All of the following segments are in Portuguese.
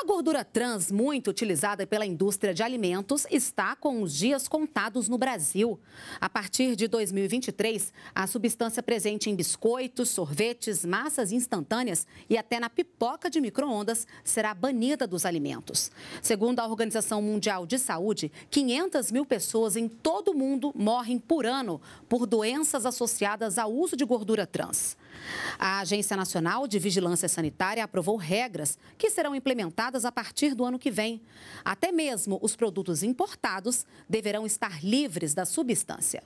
A gordura trans, muito utilizada pela indústria de alimentos, está com os dias contados no Brasil. A partir de 2023, a substância presente em biscoitos, sorvetes, massas instantâneas e até na pipoca de micro-ondas será banida dos alimentos. Segundo a Organização Mundial de Saúde, 500 mil pessoas em todo o mundo morrem por ano por doenças associadas ao uso de gordura trans. A Agência Nacional de Vigilância Sanitária aprovou regras que serão implementadas implementadas a partir do ano que vem. Até mesmo os produtos importados deverão estar livres da substância.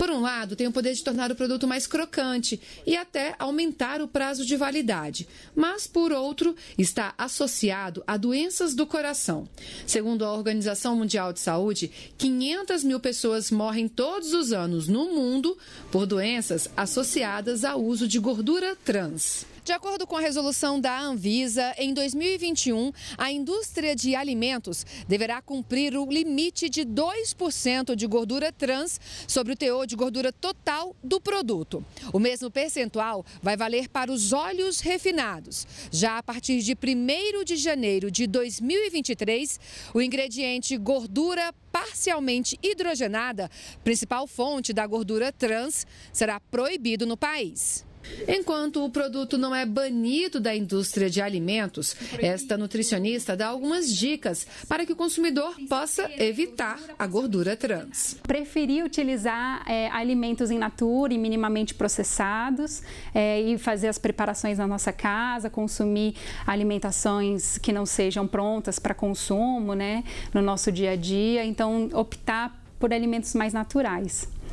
Por um lado, tem o poder de tornar o produto mais crocante e até aumentar o prazo de validade, mas, por outro, está associado a doenças do coração. Segundo a Organização Mundial de Saúde, 500 mil pessoas morrem todos os anos no mundo por doenças associadas ao uso de gordura trans. De acordo com a resolução da Anvisa, em 2021, a indústria de alimentos deverá cumprir o limite de 2% de gordura trans sobre o teor de gordura total do produto. O mesmo percentual vai valer para os óleos refinados. Já a partir de 1 de janeiro de 2023, o ingrediente gordura parcialmente hidrogenada, principal fonte da gordura trans, será proibido no país. Enquanto o produto não é banido da indústria de alimentos, esta nutricionista dá algumas dicas para que o consumidor possa evitar a gordura trans. Preferir utilizar é, alimentos em natura e minimamente processados é, e fazer as preparações na nossa casa, consumir alimentações que não sejam prontas para consumo né, no nosso dia a dia. Então, optar por alimentos mais naturais.